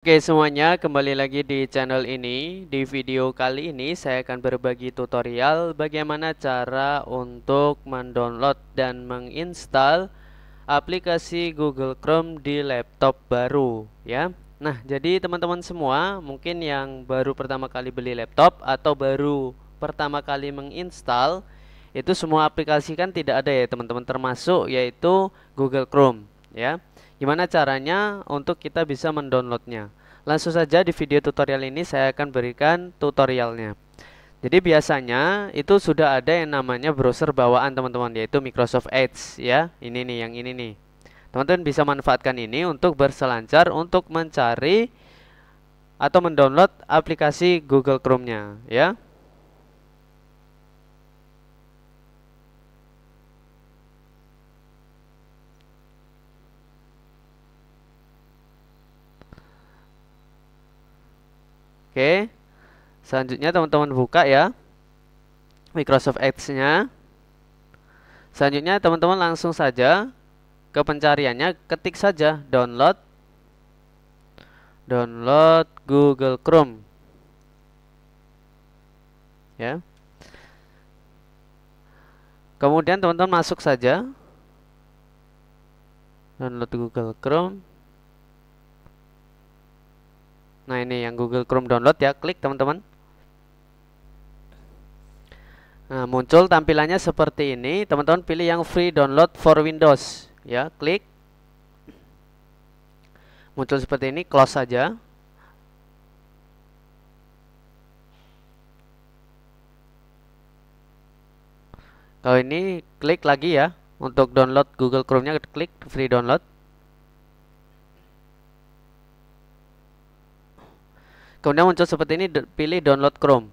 Oke semuanya kembali lagi di channel ini Di video kali ini saya akan berbagi tutorial bagaimana cara untuk mendownload dan menginstal aplikasi Google Chrome di laptop baru ya Nah jadi teman-teman semua mungkin yang baru pertama kali beli laptop atau baru pertama kali menginstal Itu semua aplikasi kan tidak ada ya teman-teman termasuk yaitu Google Chrome ya. Gimana caranya untuk kita bisa mendownloadnya? Langsung saja di video tutorial ini saya akan berikan tutorialnya. Jadi biasanya itu sudah ada yang namanya browser bawaan teman-teman yaitu Microsoft Edge ya. Ini nih yang ini nih. Teman-teman bisa manfaatkan ini untuk berselancar untuk mencari atau mendownload aplikasi Google Chrome-nya ya. Oke. Selanjutnya teman-teman buka ya Microsoft Edge-nya. Selanjutnya teman-teman langsung saja ke pencariannya ketik saja download download Google Chrome. Ya. Kemudian teman-teman masuk saja download Google Chrome. Nah ini yang Google Chrome download ya, klik teman-teman. Nah, muncul tampilannya seperti ini. Teman-teman pilih yang free download for Windows ya, klik. Muncul seperti ini, close saja. Kalau ini klik lagi ya untuk download Google Chrome-nya klik free download. kemudian muncul seperti ini pilih download Chrome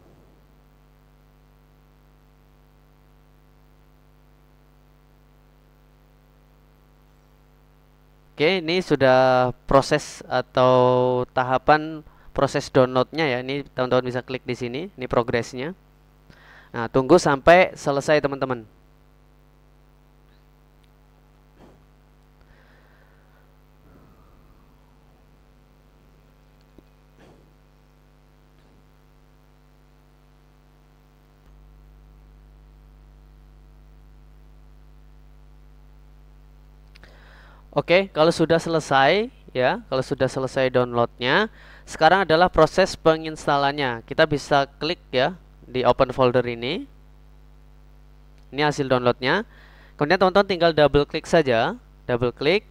Oke, ini sudah proses atau tahapan proses downloadnya ya. Ini teman-teman bisa klik di sini, ini progresnya. Nah, tunggu sampai selesai teman-teman. Oke, kalau sudah selesai ya, kalau sudah selesai downloadnya, sekarang adalah proses penginstalannya. Kita bisa klik ya di open folder ini. Ini hasil downloadnya. Kemudian teman-teman tinggal double klik saja, double klik.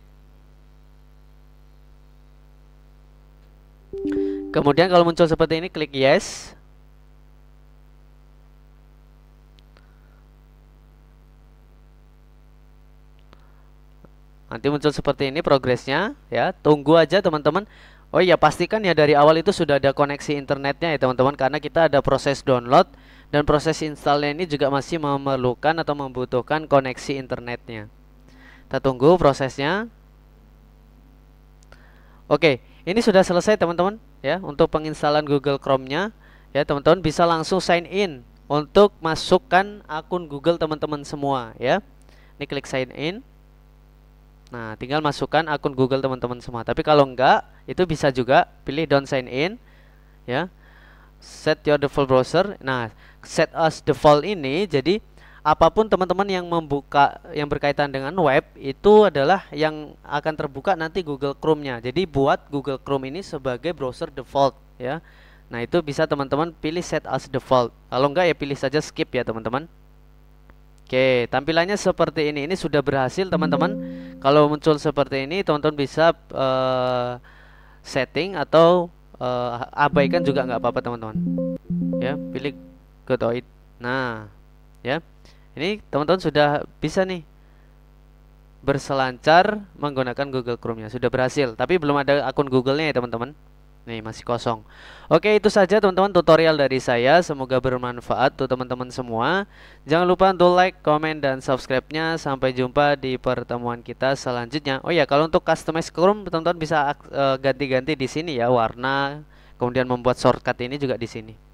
Kemudian kalau muncul seperti ini, klik yes. Nanti muncul seperti ini progresnya ya. Tunggu aja teman-teman. Oh iya pastikan ya dari awal itu sudah ada koneksi internetnya ya teman-teman karena kita ada proses download dan proses installnya ini juga masih memerlukan atau membutuhkan koneksi internetnya. Kita tunggu prosesnya. Oke, ini sudah selesai teman-teman ya untuk penginstalan Google Chrome-nya ya teman-teman bisa langsung sign in untuk masukkan akun Google teman-teman semua ya. Ini klik sign in. Nah, tinggal masukkan akun Google teman-teman semua. Tapi kalau enggak, itu bisa juga pilih don't sign in ya. Set your default browser. Nah, set as default ini jadi apapun teman-teman yang membuka yang berkaitan dengan web itu adalah yang akan terbuka nanti Google Chrome-nya. Jadi buat Google Chrome ini sebagai browser default ya. Nah, itu bisa teman-teman pilih set as default. Kalau enggak ya pilih saja skip ya, teman-teman. Oke, tampilannya seperti ini. Ini sudah berhasil, teman-teman. Kalau muncul seperti ini, teman-teman bisa uh, setting atau uh, abaikan juga nggak apa-apa, teman-teman. Ya, pilih go to Nah, ya. Ini teman-teman sudah bisa nih berselancar menggunakan Google Chrome-nya. Sudah berhasil, tapi belum ada akun Google-nya ya, teman-teman. Nih masih kosong. Oke itu saja teman-teman tutorial dari saya. Semoga bermanfaat tuh teman-teman semua. Jangan lupa untuk like, komen, dan subscribe-nya. Sampai jumpa di pertemuan kita selanjutnya. Oh ya kalau untuk customize Chrome teman-teman bisa eh, ganti -ganti di sini ya warna. Kemudian membuat shortcut ini juga di sini.